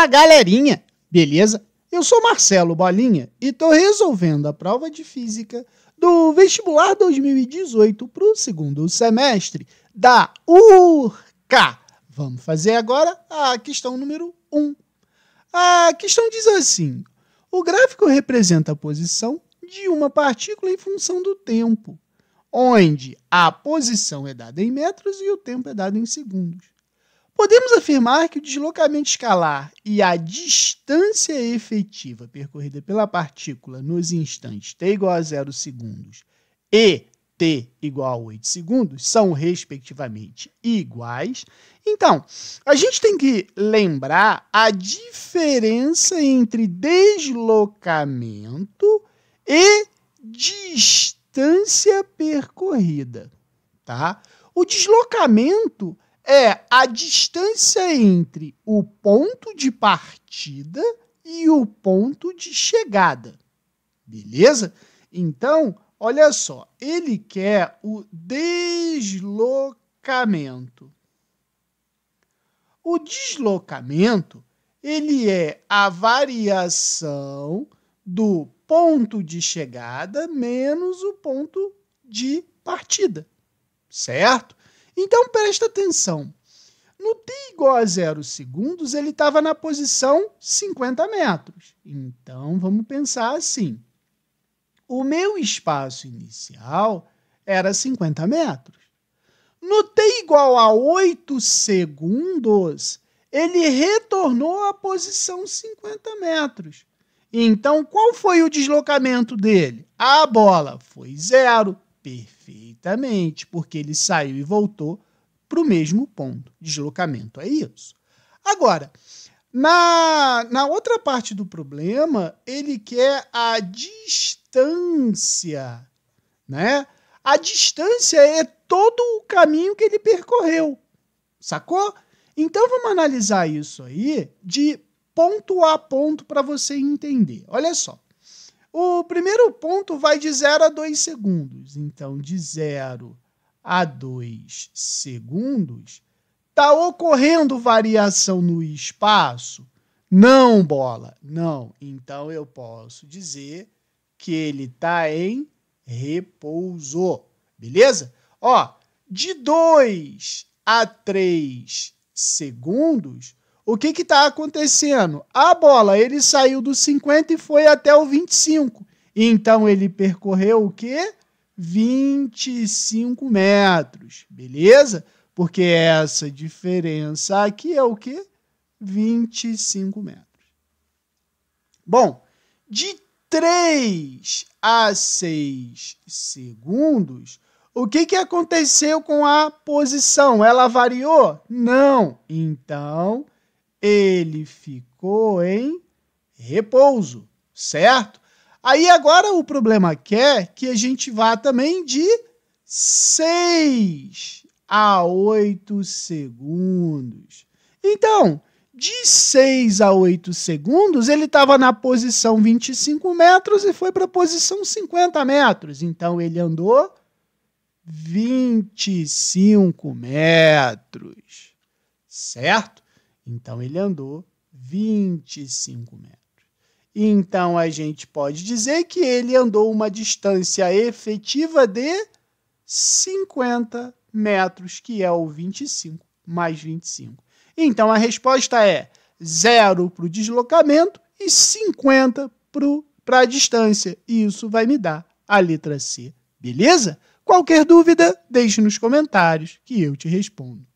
Fala galerinha, beleza? Eu sou Marcelo Bolinha e tô resolvendo a prova de física do vestibular 2018 para o segundo semestre da URCA. Vamos fazer agora a questão número 1. A questão diz assim: o gráfico representa a posição de uma partícula em função do tempo, onde a posição é dada em metros e o tempo é dado em segundos. Podemos afirmar que o deslocamento escalar e a distância efetiva percorrida pela partícula nos instantes t igual a 0 segundos e t igual a 8 segundos são, respectivamente, iguais. Então, a gente tem que lembrar a diferença entre deslocamento e distância percorrida. Tá? O deslocamento é a distância entre o ponto de partida e o ponto de chegada. Beleza? Então, olha só, ele quer o deslocamento. O deslocamento, ele é a variação do ponto de chegada menos o ponto de partida, certo? Então presta atenção. No t igual a 0 segundos, ele estava na posição 50 metros. Então vamos pensar assim. O meu espaço inicial era 50 metros. No t igual a 8 segundos, ele retornou à posição 50 metros. Então, qual foi o deslocamento dele? A bola foi zero, Perfeitamente, porque ele saiu e voltou para o mesmo ponto. Deslocamento é isso. Agora, na, na outra parte do problema, ele quer a distância, né? A distância é todo o caminho que ele percorreu, sacou? Então vamos analisar isso aí de ponto a ponto para você entender. Olha só. O primeiro ponto vai de 0 a 2 segundos. Então, de 0 a 2 segundos, está ocorrendo variação no espaço? Não, bola, não. Então, eu posso dizer que ele está em repouso. Beleza? Ó, de 2 a 3 segundos, o que está acontecendo? A bola, ele saiu do 50 e foi até o 25. Então ele percorreu o quê? 25 metros, beleza? Porque essa diferença aqui é o quê? 25 metros. Bom, de 3 a 6 segundos, o que, que aconteceu com a posição? Ela variou? Não. Então, ele ficou em repouso, certo? Aí agora o problema quer é que a gente vá também de 6 a 8 segundos. Então, de 6 a 8 segundos, ele estava na posição 25 metros e foi para a posição 50 metros. Então, ele andou 25 metros, certo? Então ele andou 25 metros. Então a gente pode dizer que ele andou uma distância efetiva de 50 metros, que é o 25 mais 25. Então a resposta é zero para o deslocamento e 50 para a distância. E isso vai me dar a letra C. Beleza? Qualquer dúvida, deixe nos comentários que eu te respondo.